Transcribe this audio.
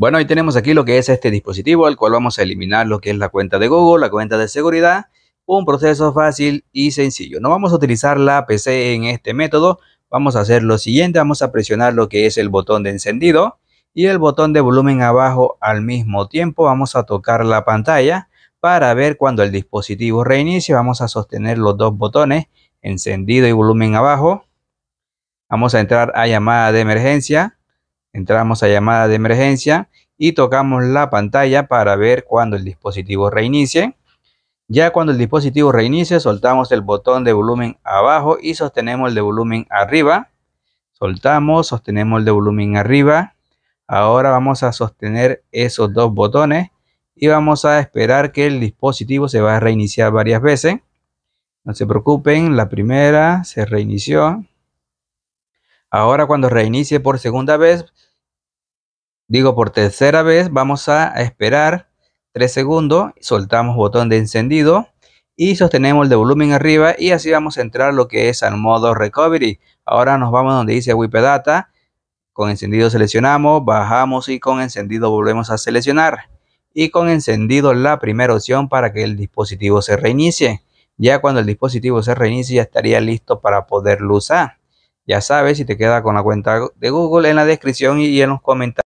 Bueno, ahí tenemos aquí lo que es este dispositivo, al cual vamos a eliminar lo que es la cuenta de Google, la cuenta de seguridad. Un proceso fácil y sencillo. No vamos a utilizar la PC en este método. Vamos a hacer lo siguiente, vamos a presionar lo que es el botón de encendido y el botón de volumen abajo al mismo tiempo. Vamos a tocar la pantalla para ver cuando el dispositivo reinicie. Vamos a sostener los dos botones, encendido y volumen abajo. Vamos a entrar a llamada de emergencia Entramos a llamada de emergencia y tocamos la pantalla para ver cuando el dispositivo reinicie. Ya cuando el dispositivo reinicie, soltamos el botón de volumen abajo y sostenemos el de volumen arriba. Soltamos, sostenemos el de volumen arriba. Ahora vamos a sostener esos dos botones y vamos a esperar que el dispositivo se va a reiniciar varias veces. No se preocupen, la primera se reinició. Ahora cuando reinicie por segunda vez, digo por tercera vez, vamos a esperar 3 segundos, soltamos botón de encendido y sostenemos el de volumen arriba y así vamos a entrar lo que es al modo recovery. Ahora nos vamos donde dice Data, con encendido seleccionamos, bajamos y con encendido volvemos a seleccionar. Y con encendido la primera opción para que el dispositivo se reinicie. Ya cuando el dispositivo se reinicie ya estaría listo para poderlo usar. Ya sabes, si te queda con la cuenta de Google en la descripción y en los comentarios.